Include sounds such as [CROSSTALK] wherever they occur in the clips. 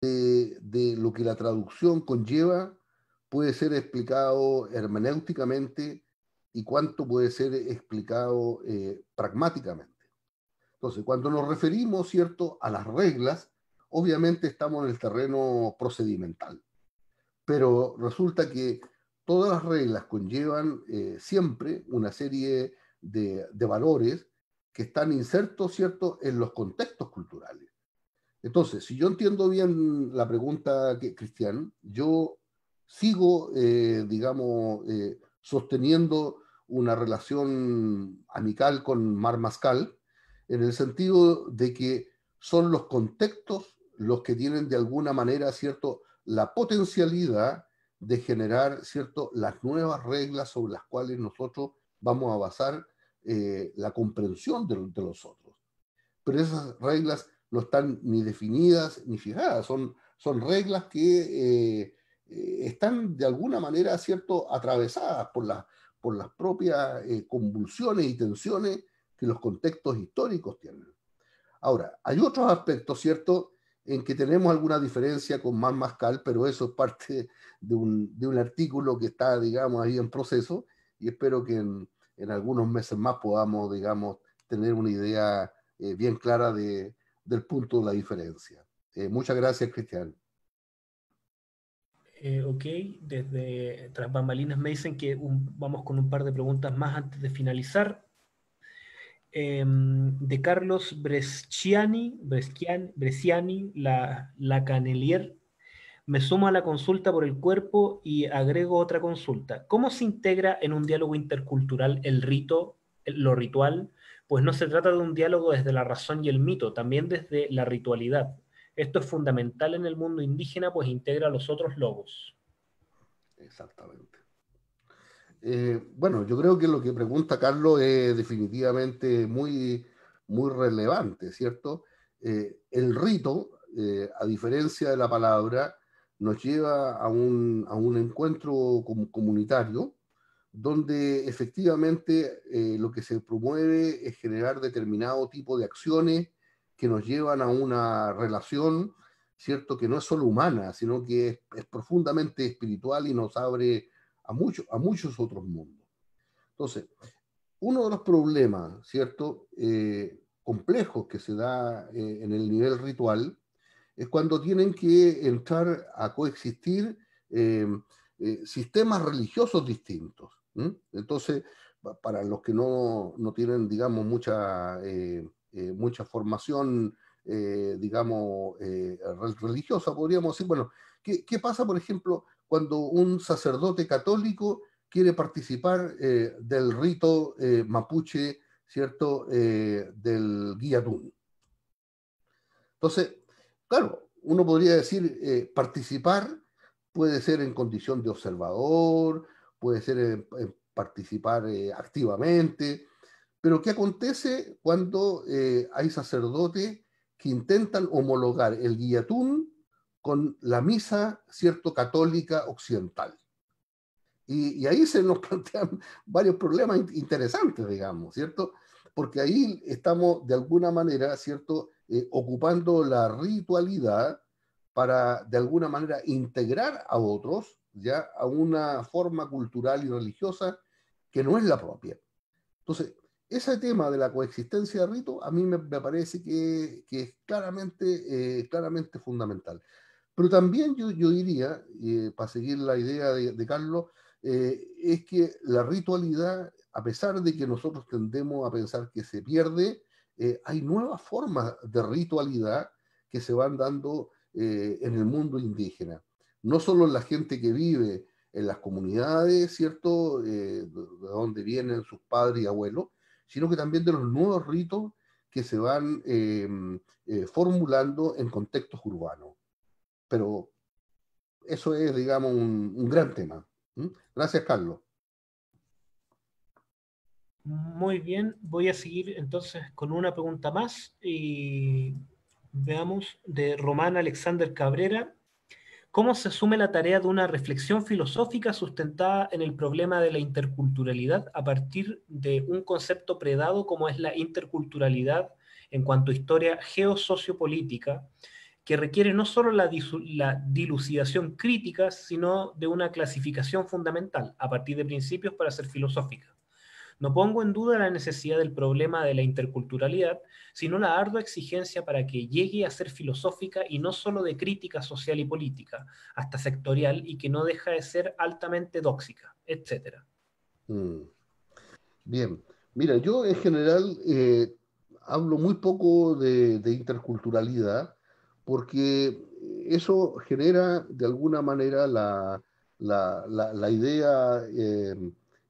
de, lo que la traducción conlleva puede ser explicado hermenéuticamente y cuánto puede ser explicado eh, pragmáticamente. Entonces, cuando nos referimos, ¿cierto?, a las reglas, obviamente estamos en el terreno procedimental, pero resulta que todas las reglas conllevan eh, siempre una serie de, de valores que están insertos, ¿cierto?, en los contextos culturales. Entonces, si yo entiendo bien la pregunta, que, Cristian, yo sigo, eh, digamos, eh, sosteniendo una relación amical con Mar Mascal, en el sentido de que son los contextos los que tienen de alguna manera, ¿cierto?, la potencialidad de generar, ¿cierto?, las nuevas reglas sobre las cuales nosotros vamos a basar eh, la comprensión de, de los otros. Pero esas reglas no están ni definidas ni fijadas, son, son reglas que eh, eh, están de alguna manera, ¿cierto?, atravesadas por, por las propias eh, convulsiones y tensiones que los contextos históricos tienen. Ahora, hay otros aspectos, ¿cierto?, en que tenemos alguna diferencia con más Mascal, pero eso es parte de un, artículo que está, digamos, ahí en proceso y espero que en, algunos meses más podamos, digamos, tener una idea bien clara de, del punto de la diferencia. Eh, muchas gracias, Cristian. Eh, ok, desde tras bambalinas me dicen que vamos con un par de preguntas más antes de finalizar. Em, de Carlos Bresciani, Bresciani, la, la Canelier, me sumo a la consulta por el cuerpo y agrego otra consulta. ¿Cómo se integra en un diálogo intercultural el rito, lo ritual, pues no se trata de un diálogo desde la razón y el mito, también desde la ritualidad. Esto es fundamental en el mundo indígena, pues integra a los otros lobos. Exactamente. Eh, bueno, yo creo que lo que pregunta Carlos es definitivamente muy, muy relevante, ¿cierto? Eh, el rito, eh, a diferencia de la palabra, nos lleva a un, a un encuentro comunitario donde efectivamente eh, lo que se promueve es generar determinado tipo de acciones que nos llevan a una relación, ¿cierto? Que no es solo humana, sino que es, profundamente espiritual y nos abre a, muchos otros mundos. Entonces, uno de los problemas, ¿cierto? Eh, complejos que se da eh, en el nivel ritual es cuando tienen que entrar a coexistir sistemas religiosos distintos. Entonces, para los que no, tienen, digamos, mucha, eh, eh, mucha formación, eh, digamos, religiosa, podríamos decir, bueno, ¿qué, ¿qué, pasa, por ejemplo, cuando un sacerdote católico quiere participar del rito mapuche, ¿cierto?, del guiatún. Entonces, claro, uno podría decir, participar puede ser en condición de observador, puede ser eh, eh, participar eh, activamente. Pero ¿qué acontece cuando hay sacerdotes que intentan homologar el guillatún con la misa, cierto, católica occidental? Y, ahí se nos [LAUGHS] plantean varios problemas interesantes, digamos, ¿cierto? Porque ahí estamos de alguna manera, ¿cierto?, ocupando la ritualidad para de alguna manera integrar a otros ¿ya? a una forma cultural y religiosa que no es la propia. Entonces, ese tema de la coexistencia de ritos a mí me, parece que, es eh, claramente, fundamental. Pero también yo, diría, eh, para seguir la idea de, Carlos, eh, es que la ritualidad, a pesar de que nosotros tendemos a pensar que se pierde, hay nuevas formas de ritualidad que se van dando en el mundo indígena no solo la gente que vive en las comunidades, ¿cierto?, eh, de donde vienen sus padres y abuelos, sino que también de los nuevos ritos que se van em, eh, formulando en contextos urbanos. Pero eso es, digamos, un, gran tema. Gracias, Carlos. Muy bien, voy a seguir entonces con una pregunta más y veamos de Román Alexander Cabrera. ¿Cómo se asume la tarea de una reflexión filosófica sustentada en el problema de la interculturalidad a partir de un concepto predado como es la interculturalidad en cuanto a historia geosociopolítica, que requiere no solo la, la dilucidación crítica, sino de una clasificación fundamental a partir de principios para ser filosófica? No pongo en duda la necesidad del problema de la interculturalidad, sino la ardua exigencia para que llegue a ser filosófica y no solo de crítica social y política, hasta sectorial y que no deja de ser altamente tóxica, etc. Mm. Bien, mira, yo en general eh, hablo muy poco de, interculturalidad porque eso genera de alguna manera la, idea eh,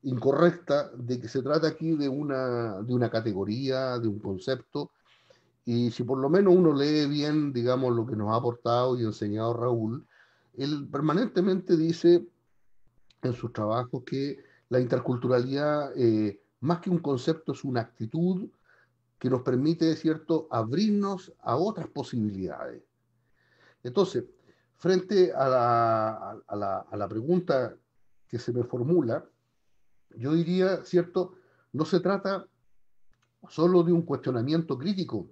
incorrecta de que se trata aquí de una, de una categoría, de un concepto, y si por lo menos uno lee bien, digamos, lo que nos ha aportado y enseñado Raúl, él permanentemente dice en sus trabajos que la interculturalidad, eh, más que un concepto, es una actitud que nos permite, es ¿cierto?, abrirnos a otras posibilidades. Entonces, frente a la, a la, a la pregunta que se me formula, yo diría, ¿cierto? No se trata solo de un cuestionamiento crítico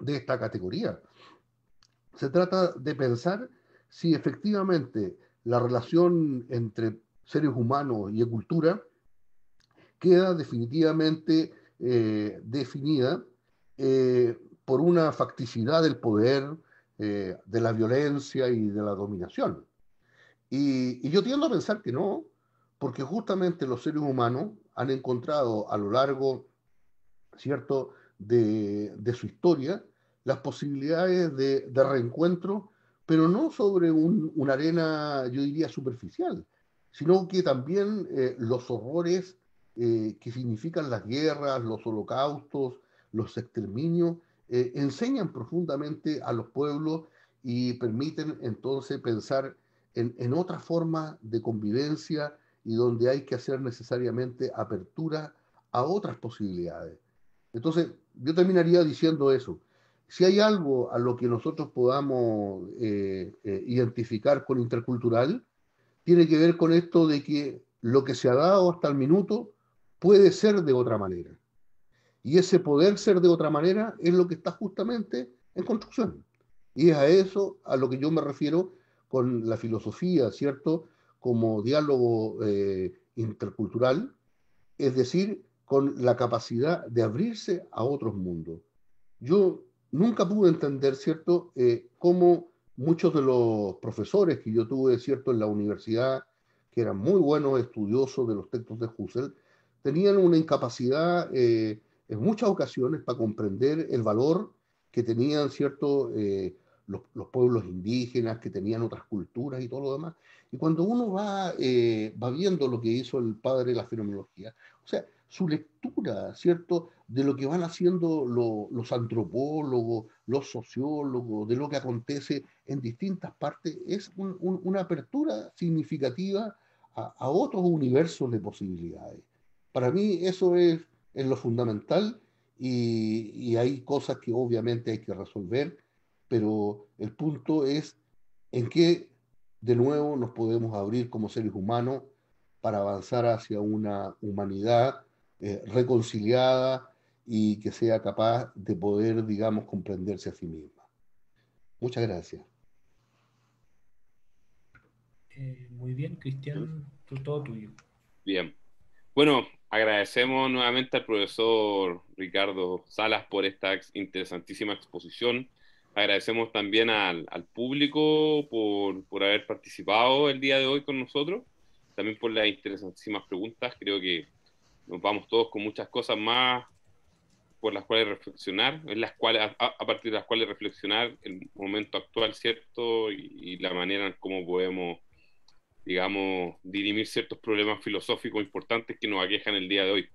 de esta categoría. Se trata de pensar si efectivamente la relación entre seres humanos y cultura queda definitivamente eh, definida eh, por una facticidad del poder, eh, de la violencia y de la dominación. y, yo tiendo a pensar que no, porque justamente los seres humanos han encontrado a lo largo, ¿cierto?, de, su historia, las posibilidades de, reencuentro, pero no sobre una arena, yo diría, superficial, sino que también eh, los horrores eh, que significan las guerras, los holocaustos, los exterminios, eh, enseñan profundamente a los pueblos y permiten entonces pensar en, en otra forma de convivencia, y donde hay que hacer necesariamente apertura a otras posibilidades. Entonces, yo terminaría diciendo eso. Si hay algo a lo que nosotros podamos eh, eh, identificar con intercultural, tiene que ver con esto de que lo que se ha dado hasta el minuto puede ser de otra manera. Y ese poder ser de otra manera es lo que está justamente en construcción. Y es a eso a lo que yo me refiero con la filosofía, ¿cierto? como diálogo eh, intercultural, es decir, con la capacidad de abrirse a otros mundos. Yo nunca pude entender, ¿cierto?, eh, cómo muchos de los profesores que yo tuve, ¿cierto?, en la universidad, que eran muy buenos estudiosos de los textos de Husserl, tenían una incapacidad eh, en muchas ocasiones para comprender el valor que tenían, ¿cierto?, los, pueblos indígenas que tenían otras culturas y todo lo demás. Y cuando uno va, eh, va viendo lo que hizo el padre de la fenomenología, o sea, su lectura, ¿cierto?, de lo que van haciendo los antropólogos, los sociólogos, de lo que acontece en distintas partes, es una apertura significativa a, otros universos de posibilidades. Para mí eso es, es lo fundamental y hay cosas que obviamente hay que resolver pero el punto es en qué de nuevo nos podemos abrir como seres humanos para avanzar hacia una humanidad eh, reconciliada y que sea capaz de poder, digamos, comprenderse a sí misma. Muchas gracias. Eh, muy bien, Cristian, todo tuyo. Bien. Bueno, agradecemos nuevamente al profesor Ricardo Salas por esta interesantísima exposición agradecemos también al, público por, por, haber participado el día de hoy con nosotros, también por las interesantísimas preguntas. Creo que nos vamos todos con muchas cosas más por las cuales reflexionar, en las cuales, a, partir de las cuales reflexionar el momento actual, ¿cierto? Y, la manera en cómo podemos, digamos, dirimir ciertos problemas filosóficos importantes que nos aquejan el día de hoy.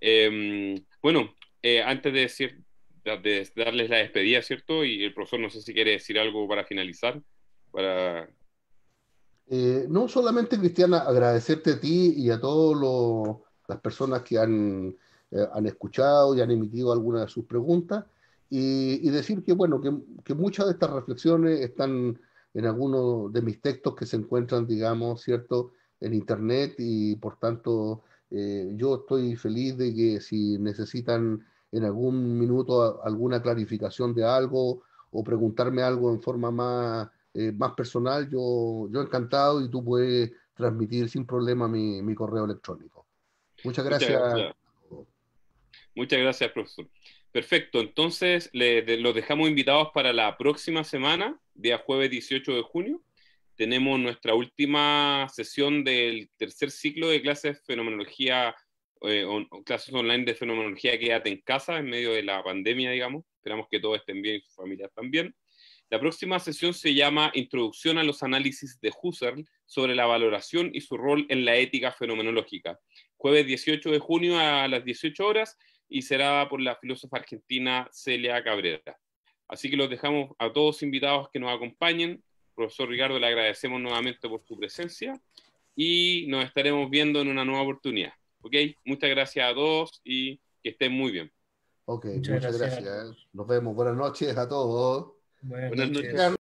Em, bueno, eh, antes de decir de darles la despedida, ¿cierto? Y el profesor no sé si quiere decir algo para finalizar, para... Eh, no solamente, Cristiana, agradecerte a ti y a todas las personas que han, eh, han, escuchado y han emitido algunas de sus preguntas, y, decir que, bueno, que, muchas de estas reflexiones están en algunos de mis textos que se encuentran, digamos, ¿cierto?, en Internet, y por tanto, eh, yo estoy feliz de que si necesitan en algún minuto alguna clarificación de algo o preguntarme algo en forma más, eh, más personal, yo, yo encantado y tú puedes transmitir sin problema mi, correo electrónico. Muchas gracias. Muchas gracias. profesor. Perfecto, entonces los dejamos invitados para la próxima semana, día jueves 18 de junio. Tenemos nuestra última sesión del tercer ciclo de clases Fenomenología eh, clases online de fenomenología Quédate en casa en medio de la pandemia, digamos. Esperamos que todos estén bien y sus familias también. La próxima sesión se llama Introducción a los análisis de Husserl sobre la valoración y su rol en la ética fenomenológica. Jueves 18 de junio a las 18 horas y será por la filósofa argentina Celia Cabrera. Así que los dejamos a todos invitados que nos acompañen. Profesor Ricardo, le agradecemos nuevamente por su presencia y nos estaremos viendo en una nueva oportunidad. ¿Ok? Muchas gracias a todos y que estén muy bien. Ok, muchas, gracias. Nos vemos. Buenas noches a todos. Buenas, noches.